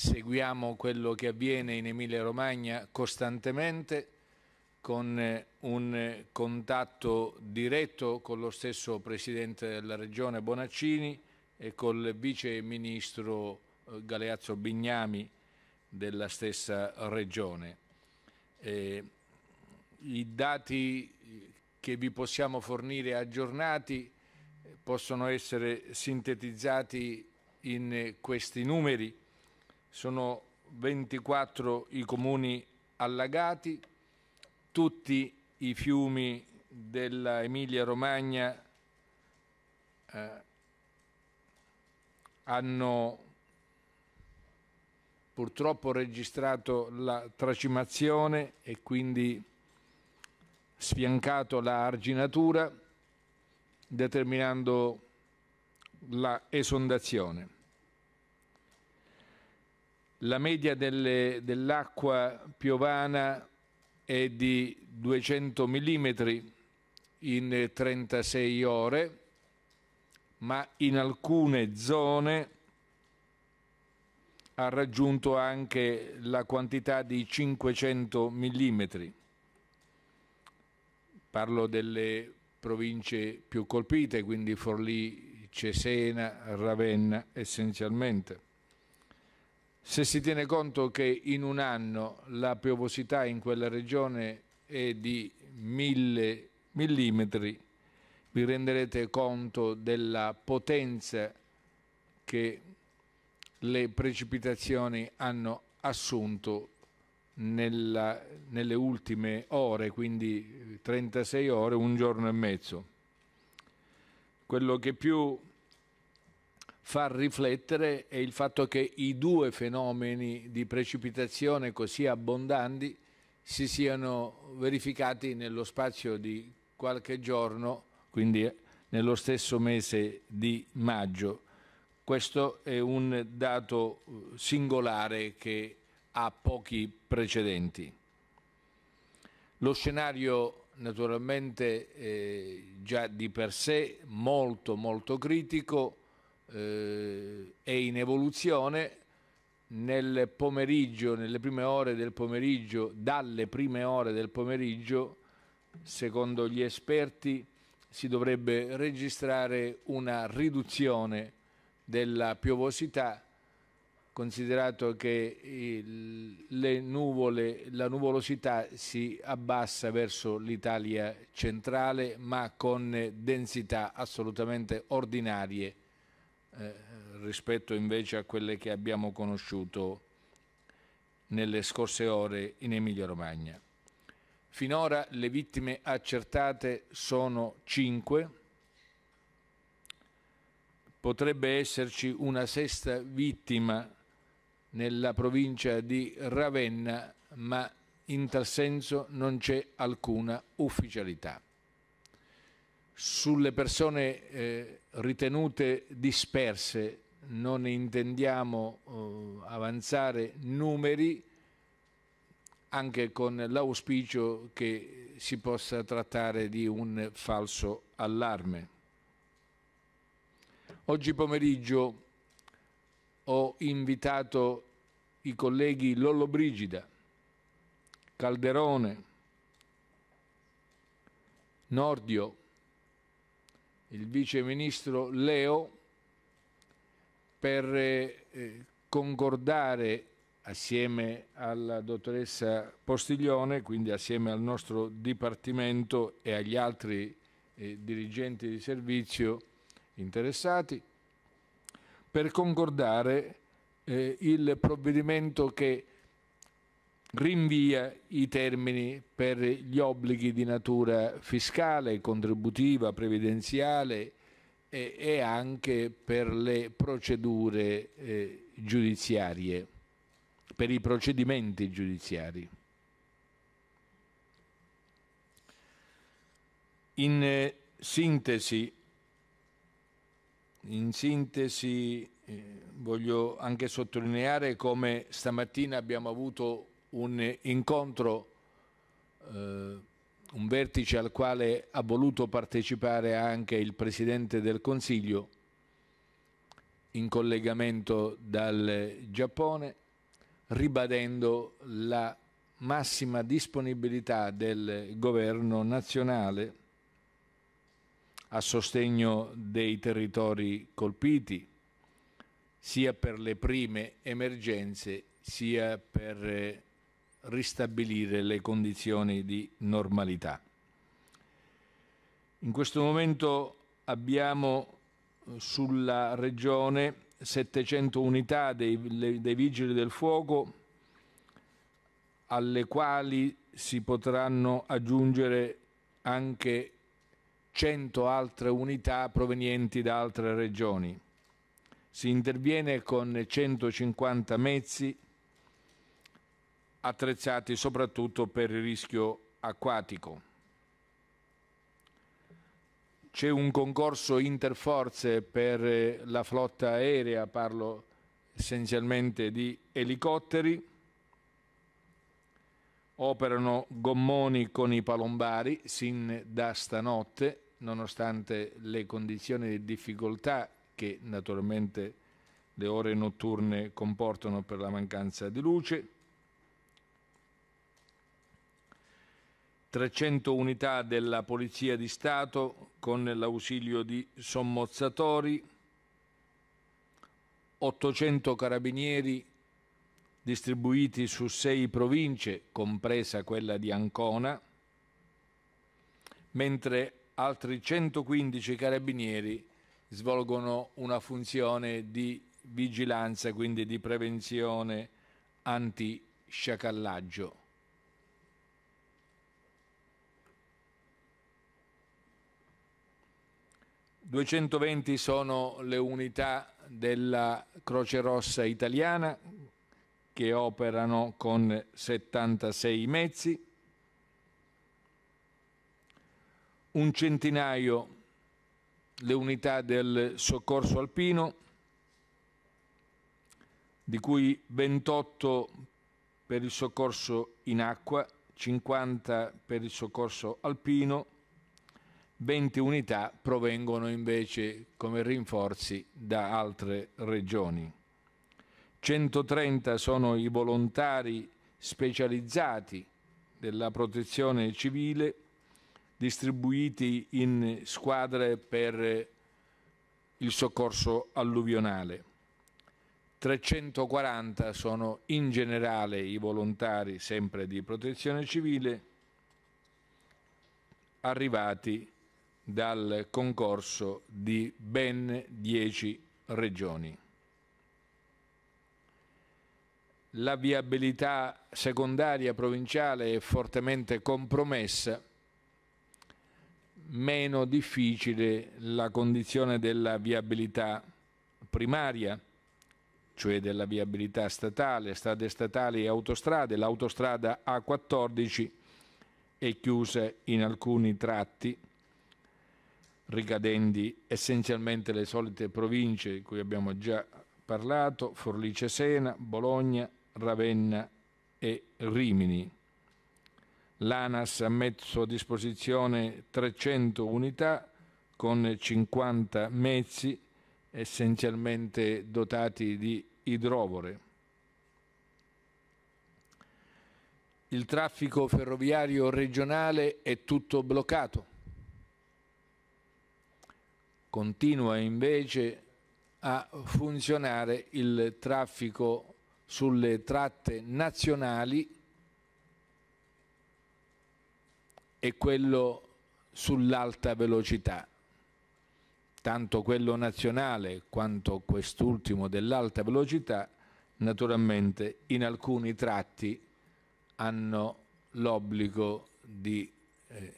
seguiamo quello che avviene in Emilia Romagna costantemente con eh, un eh, contatto diretto con lo stesso Presidente della Regione Bonaccini e col Vice Ministro eh, Galeazzo Bignami della stessa Regione. Eh, I dati che vi possiamo fornire aggiornati possono essere sintetizzati in questi numeri sono 24 i comuni allagati, tutti i fiumi dell'Emilia Romagna eh, hanno purtroppo registrato la tracimazione e quindi sfiancato la arginatura determinando la esondazione. La media dell'acqua piovana è di 200 mm in 36 ore, ma in alcune zone ha raggiunto anche la quantità di 500 mm. Parlo delle province più colpite, quindi Forlì, Cesena, Ravenna essenzialmente. Se si tiene conto che in un anno la piovosità in quella regione è di mille millimetri, vi renderete conto della potenza che le precipitazioni hanno assunto nella, nelle ultime ore, quindi 36 ore, un giorno e mezzo. Quello che più far riflettere è il fatto che i due fenomeni di precipitazione così abbondanti si siano verificati nello spazio di qualche giorno, quindi nello stesso mese di maggio. Questo è un dato eh, singolare che ha pochi precedenti. Lo scenario naturalmente eh, già di per sé molto molto critico eh, è in evoluzione nel pomeriggio, nelle prime ore del pomeriggio, dalle prime ore del pomeriggio, secondo gli esperti, si dovrebbe registrare una riduzione della piovosità, considerato che il, le nuvole, la nuvolosità si abbassa verso l'Italia centrale, ma con densità assolutamente ordinarie eh, rispetto invece a quelle che abbiamo conosciuto nelle scorse ore in Emilia-Romagna. Finora le vittime accertate sono 5, potrebbe esserci una sesta vittima nella provincia di Ravenna, ma in tal senso non c'è alcuna ufficialità. Sulle persone eh, ritenute disperse non intendiamo eh, avanzare numeri anche con l'auspicio che si possa trattare di un falso allarme. Oggi pomeriggio ho invitato i colleghi Lollobrigida, Calderone, Nordio, il vice ministro Leo per eh, eh, concordare assieme alla dottoressa Postiglione, quindi assieme al nostro dipartimento e agli altri eh, dirigenti di servizio interessati, per concordare il provvedimento che rinvia i termini per gli obblighi di natura fiscale, contributiva, previdenziale e, e anche per le procedure eh, giudiziarie, per i procedimenti giudiziari. In eh, sintesi, in sintesi eh, voglio anche sottolineare come stamattina abbiamo avuto un incontro, eh, un vertice al quale ha voluto partecipare anche il Presidente del Consiglio in collegamento dal Giappone, ribadendo la massima disponibilità del governo nazionale a sostegno dei territori colpiti, sia per le prime emergenze sia per eh, ristabilire le condizioni di normalità. In questo momento abbiamo eh, sulla regione 700 unità dei, dei vigili del fuoco alle quali si potranno aggiungere anche 100 altre unità provenienti da altre regioni. Si interviene con 150 mezzi attrezzati soprattutto per il rischio acquatico. C'è un concorso interforze per eh, la flotta aerea, parlo essenzialmente di elicotteri, operano gommoni con i palombari sin da stanotte, nonostante le condizioni di difficoltà che naturalmente le ore notturne comportano per la mancanza di luce. 300 unità della Polizia di Stato con l'ausilio di sommozzatori, 800 carabinieri distribuiti su sei province, compresa quella di Ancona, mentre altri 115 carabinieri svolgono una funzione di vigilanza, quindi di prevenzione anti-sciacallaggio. 220 sono le unità della Croce Rossa italiana che operano con 76 mezzi, un centinaio le unità del soccorso alpino, di cui 28 per il soccorso in acqua, 50 per il soccorso alpino, 20 unità provengono invece come rinforzi da altre regioni. 130 sono i volontari specializzati della protezione civile distribuiti in squadre per il soccorso alluvionale. 340 sono in generale i volontari sempre di protezione civile arrivati dal concorso di ben 10 regioni. La viabilità secondaria provinciale è fortemente compromessa, meno difficile la condizione della viabilità primaria, cioè della viabilità statale, strade statali e autostrade. L'autostrada A14 è chiusa in alcuni tratti ricadenti essenzialmente le solite province di cui abbiamo già parlato, Forlice-Sena, Bologna, Ravenna e Rimini. L'ANAS ha messo a disposizione 300 unità con 50 mezzi essenzialmente dotati di idrovore. Il traffico ferroviario regionale è tutto bloccato Continua invece a funzionare il traffico sulle tratte nazionali e quello sull'alta velocità. Tanto quello nazionale quanto quest'ultimo dell'alta velocità naturalmente in alcuni tratti hanno l'obbligo di eh,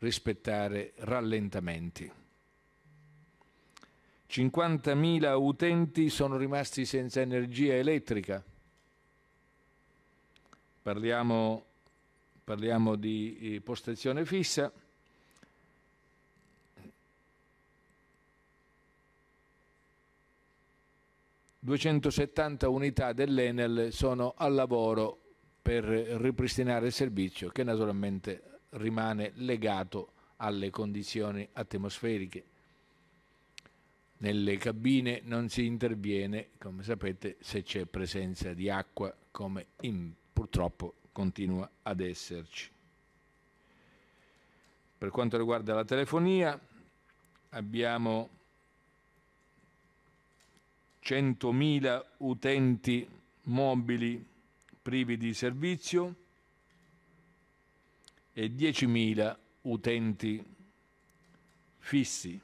rispettare rallentamenti. 50.000 utenti sono rimasti senza energia elettrica. Parliamo, parliamo di eh, postazione fissa. ...270 unità dell'Enel sono al lavoro per ripristinare il servizio che naturalmente rimane legato alle condizioni atmosferiche. Nelle cabine non si interviene, come sapete, se c'è presenza di acqua, come in, purtroppo continua ad esserci. Per quanto riguarda la telefonia, abbiamo 100.000 utenti mobili privi di servizio e 10.000 utenti fissi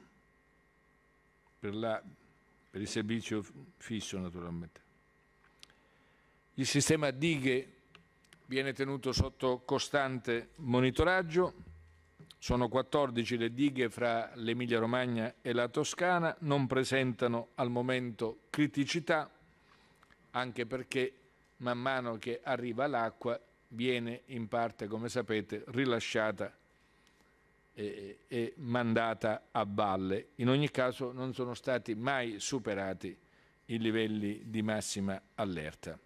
per, la, per il servizio fisso naturalmente. Il sistema dighe viene tenuto sotto costante monitoraggio, sono 14 le dighe fra l'Emilia Romagna e la Toscana, non presentano al momento criticità, anche perché man mano che arriva l'acqua viene in parte, come sapete, rilasciata e, e mandata a valle. In ogni caso non sono stati mai superati i livelli di massima allerta.